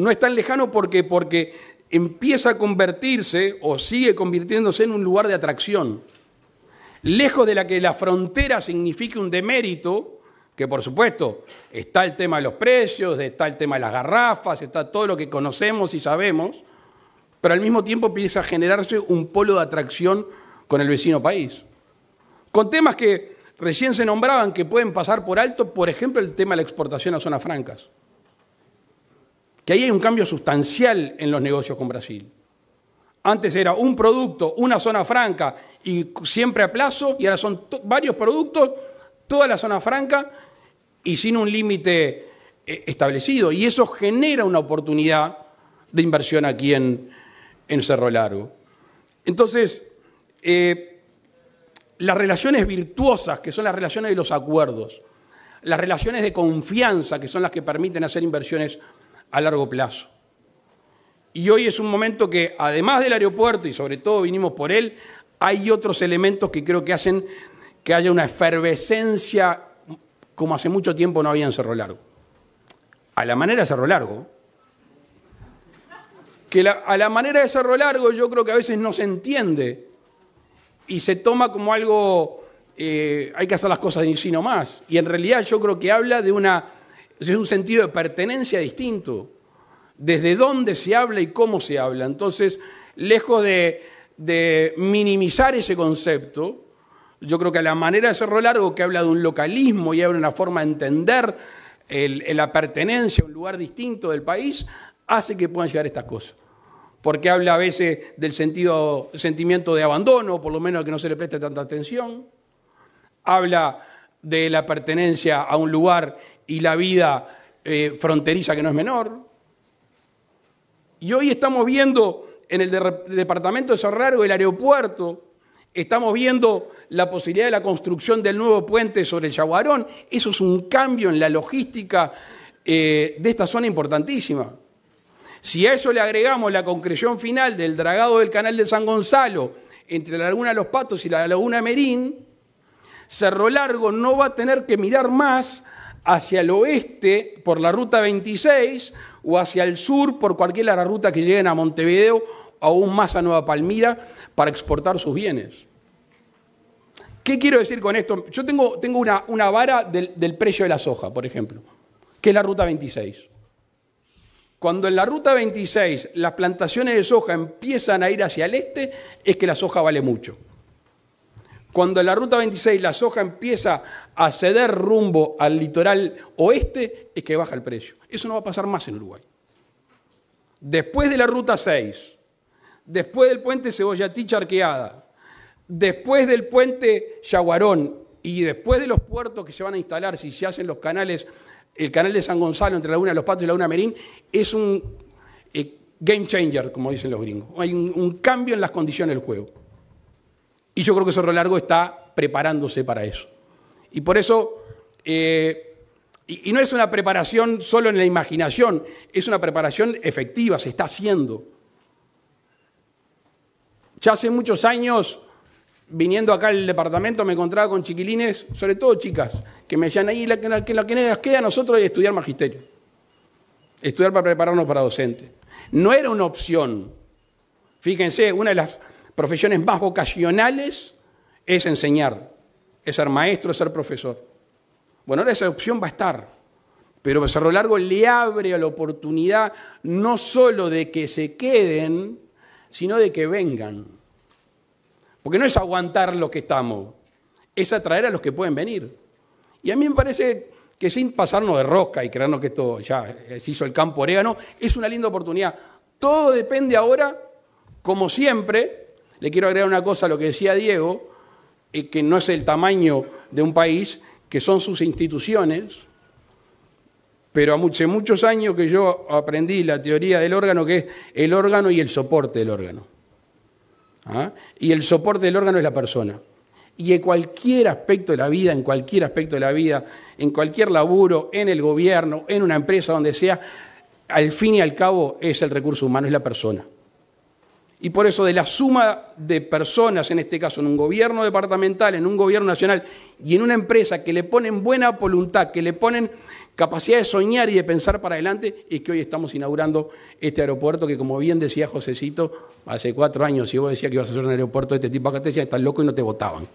no es tan lejano porque, empieza a convertirse o sigue convirtiéndose en un lugar de atracción. Lejos de la que la frontera signifique un demérito, que por supuesto está el tema de los precios, está el tema de las garrafas, está todo lo que conocemos y sabemos, pero al mismo tiempo empieza a generarse un polo de atracción con el vecino país. Con temas que recién se nombraban que pueden pasar por alto, por ejemplo, el tema de la exportación a zonas francas. Y ahí hay un cambio sustancial en los negocios con Brasil. Antes era un producto, una zona franca y siempre a plazo, y ahora son varios productos, toda la zona franca y sin un límite eh, establecido. Y eso genera una oportunidad de inversión aquí en, Cerro Largo. Entonces, eh, las relaciones virtuosas, que son las relaciones de los acuerdos, las relaciones de confianza, que son las que permiten hacer inversiones a largo plazo. Y hoy es un momento que, además del aeropuerto, y sobre todo vinimos por él, hay otros elementos que creo que hacen que haya una efervescencia como hace mucho tiempo no había en Cerro Largo. A la manera de Cerro Largo. Que a la manera de Cerro Largo yo creo que a veces no se entiende y se toma como algo, eh, hay que hacer las cosas en sí más. Y en realidad yo creo que habla de una es un sentido de pertenencia distinto. Desde dónde se habla y cómo se habla. Entonces, lejos de, minimizar ese concepto, yo creo que la manera de hacerlo Largo, que habla de un localismo y habla de una forma de entender la pertenencia a un lugar distinto del país, hace que puedan llegar estas cosas. Porque habla a veces del sentimiento de abandono, por lo menos que no se le preste tanta atención. Habla de la pertenencia a un lugar y la vida eh, fronteriza que no es menor. Y hoy estamos viendo en el departamento de Largo, el aeropuerto, estamos viendo la posibilidad de la construcción del nuevo puente sobre el Yaguarón. Eso es un cambio en la logística eh, de esta zona importantísima. Si a eso le agregamos la concreción final del dragado del canal de San Gonzalo entre la Laguna Los Patos y la Laguna Merín, Cerro Largo no va a tener que mirar más hacia el oeste por la ruta 26 o hacia el sur por cualquier otra ruta que lleguen a Montevideo o aún más a Nueva Palmira para exportar sus bienes. ¿Qué quiero decir con esto? Yo tengo, una, vara del, del precio de la soja, por ejemplo, que es la ruta 26. Cuando en la ruta 26 las plantaciones de soja empiezan a ir hacia el este, es que la soja vale mucho. Cuando en la Ruta 26 la soja empieza a ceder rumbo al litoral oeste, es que baja el precio. Eso no va a pasar más en Uruguay. Después de la Ruta 6, después del puente Cebollatich charqueada, después del puente Yaguarón y después de los puertos que se van a instalar, si se hacen los canales, el canal de San Gonzalo entre Laguna Los Patos y Laguna Merín, es un eh, game changer, como dicen los gringos. Hay un cambio en las condiciones del juego. Y yo creo que Cerro Largo está preparándose para eso. Y por eso, eh, y, no es una preparación solo en la imaginación, es una preparación efectiva, se está haciendo. Ya hace muchos años, viniendo acá al departamento, me encontraba con chiquilines, sobre todo chicas, que me decían, ahí la, la que nos queda a nosotros es estudiar magisterio. Estudiar para prepararnos para docente. No era una opción. Fíjense, una de las profesiones más vocacionales es enseñar, es ser maestro, es ser profesor. Bueno, ahora esa opción va a estar, pero lo Largo le abre a la oportunidad no solo de que se queden, sino de que vengan. Porque no es aguantar lo que estamos, es atraer a los que pueden venir. Y a mí me parece que sin pasarnos de rosca y creernos que esto ya se hizo el campo orégano, es una linda oportunidad. Todo depende ahora, como siempre, le quiero agregar una cosa a lo que decía Diego, eh, que no es el tamaño de un país, que son sus instituciones, pero hace muchos años que yo aprendí la teoría del órgano, que es el órgano y el soporte del órgano. ¿Ah? Y el soporte del órgano es la persona. Y en cualquier aspecto de la vida, en cualquier aspecto de la vida, en cualquier laburo, en el gobierno, en una empresa, donde sea, al fin y al cabo es el recurso humano, es la persona. Y por eso de la suma de personas, en este caso en un gobierno departamental, en un gobierno nacional y en una empresa que le ponen buena voluntad, que le ponen capacidad de soñar y de pensar para adelante, es que hoy estamos inaugurando este aeropuerto que como bien decía Josecito, hace cuatro años, si vos decías que ibas a hacer un aeropuerto de este tipo acá te decían, estás loco y no te votaban.